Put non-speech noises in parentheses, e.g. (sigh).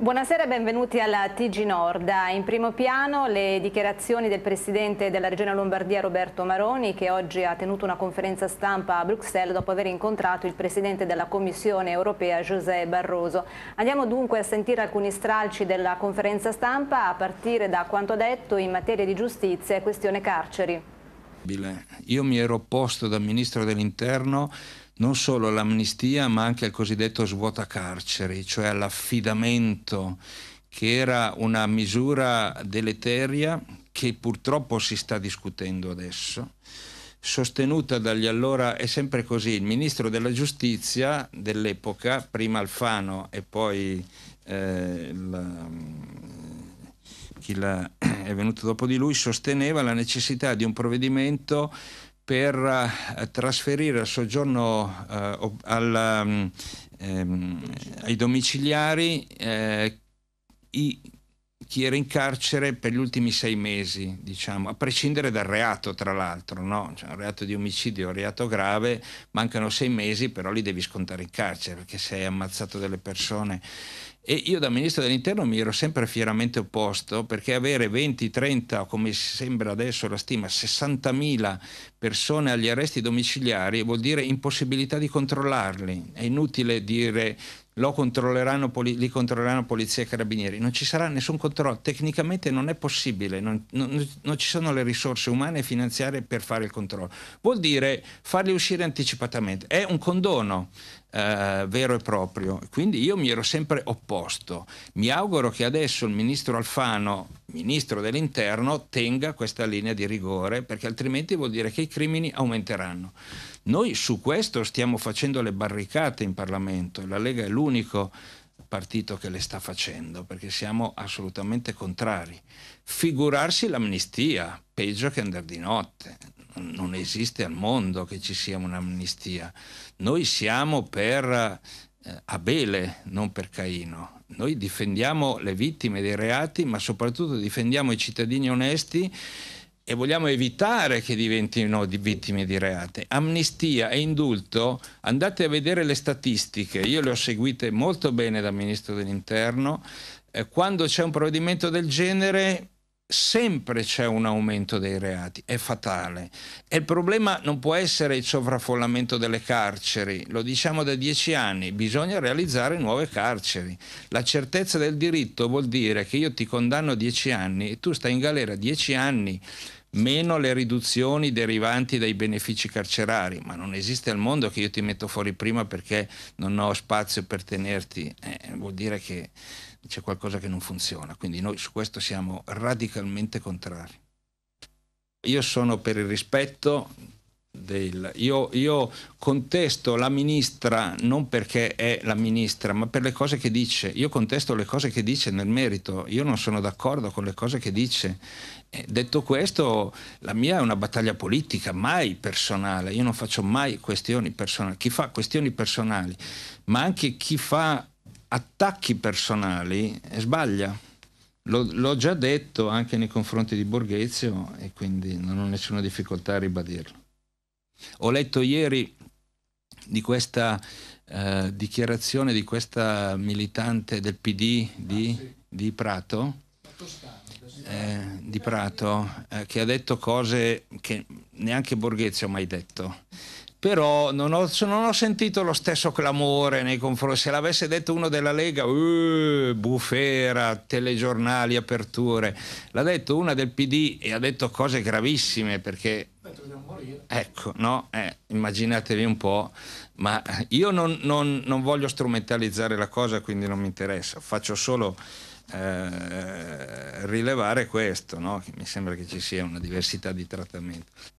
Buonasera e benvenuti alla TG Nord. In primo piano le dichiarazioni del Presidente della Regione Lombardia Roberto Maroni che oggi ha tenuto una conferenza stampa a Bruxelles dopo aver incontrato il Presidente della Commissione Europea José Barroso. Andiamo dunque a sentire alcuni stralci della conferenza stampa a partire da quanto detto in materia di giustizia e questione carceri. Io mi ero posto da Ministro dell'Interno non solo all'amnistia ma anche al cosiddetto svuotacarceri, cioè all'affidamento che era una misura deleteria che purtroppo si sta discutendo adesso, sostenuta dagli allora, è sempre così, il ministro della giustizia dell'epoca, prima Alfano e poi eh, la, chi la, (clears throat) è venuto dopo di lui, sosteneva la necessità di un provvedimento per uh, trasferire eh, al soggiorno uh, al, um, mm, ehm, ai domiciliari eh, i, chi era in carcere per gli ultimi sei mesi, diciamo, a prescindere dal reato, tra l'altro, no? cioè, un reato di omicidio, un reato grave, mancano sei mesi, però li devi scontare in carcere, perché se hai ammazzato delle persone e io da ministro dell'interno mi ero sempre fieramente opposto perché avere 20, 30 come sembra adesso la stima 60.000 persone agli arresti domiciliari vuol dire impossibilità di controllarli. È inutile dire controlleranno, li controlleranno polizia e carabinieri, non ci sarà nessun controllo, tecnicamente non è possibile, non, non, non ci sono le risorse umane e finanziarie per fare il controllo. Vuol dire farli uscire anticipatamente, è un condono, Uh, vero e proprio. Quindi io mi ero sempre opposto. Mi auguro che adesso il ministro Alfano ministro dell'interno tenga questa linea di rigore perché altrimenti vuol dire che i crimini aumenteranno. Noi su questo stiamo facendo le barricate in Parlamento, la Lega è l'unico partito che le sta facendo perché siamo assolutamente contrari. Figurarsi l'amnistia, peggio che andare di notte, non esiste al mondo che ci sia un'amnistia. Noi siamo per eh, Abele, non per Caino. Noi difendiamo le vittime dei reati, ma soprattutto difendiamo i cittadini onesti e vogliamo evitare che diventino vittime di reati. Amnistia e indulto, andate a vedere le statistiche, io le ho seguite molto bene da Ministro dell'Interno, eh, quando c'è un provvedimento del genere sempre c'è un aumento dei reati, è fatale. E il problema non può essere il sovraffollamento delle carceri, lo diciamo da dieci anni, bisogna realizzare nuove carceri. La certezza del diritto vuol dire che io ti condanno a dieci anni e tu stai in galera dieci anni meno le riduzioni derivanti dai benefici carcerari, ma non esiste al mondo che io ti metto fuori prima perché non ho spazio per tenerti, eh, vuol dire che c'è qualcosa che non funziona, quindi noi su questo siamo radicalmente contrari. Io sono per il rispetto del... Io, io, contesto la ministra non perché è la ministra, ma per le cose che dice. Io contesto le cose che dice nel merito, io non sono d'accordo con le cose che dice. Eh, detto questo, la mia è una battaglia politica, mai personale. Io non faccio mai questioni personali. Chi fa questioni personali, ma anche chi fa attacchi personali, eh, sbaglia. L'ho già detto anche nei confronti di Borghezio e quindi non ho nessuna difficoltà a ribadirlo. Ho letto ieri di questa eh, dichiarazione di questa militante del PD di, ah, di Prato. Eh, di Prato eh, che ha detto cose che neanche Borghezio ha mai detto però non ho, non ho, sentito lo stesso clamore nei confronti. Se l'avesse detto uno della Lega, uh, bufera, telegiornali, aperture, l'ha detto una del PD e ha detto cose gravissime perché Ecco, no? Eh, immaginatevi un po', ma io non, non, non, voglio strumentalizzare la cosa, quindi non mi interessa, faccio solo eh, rilevare questo, no? che mi sembra che ci sia una diversità di trattamento.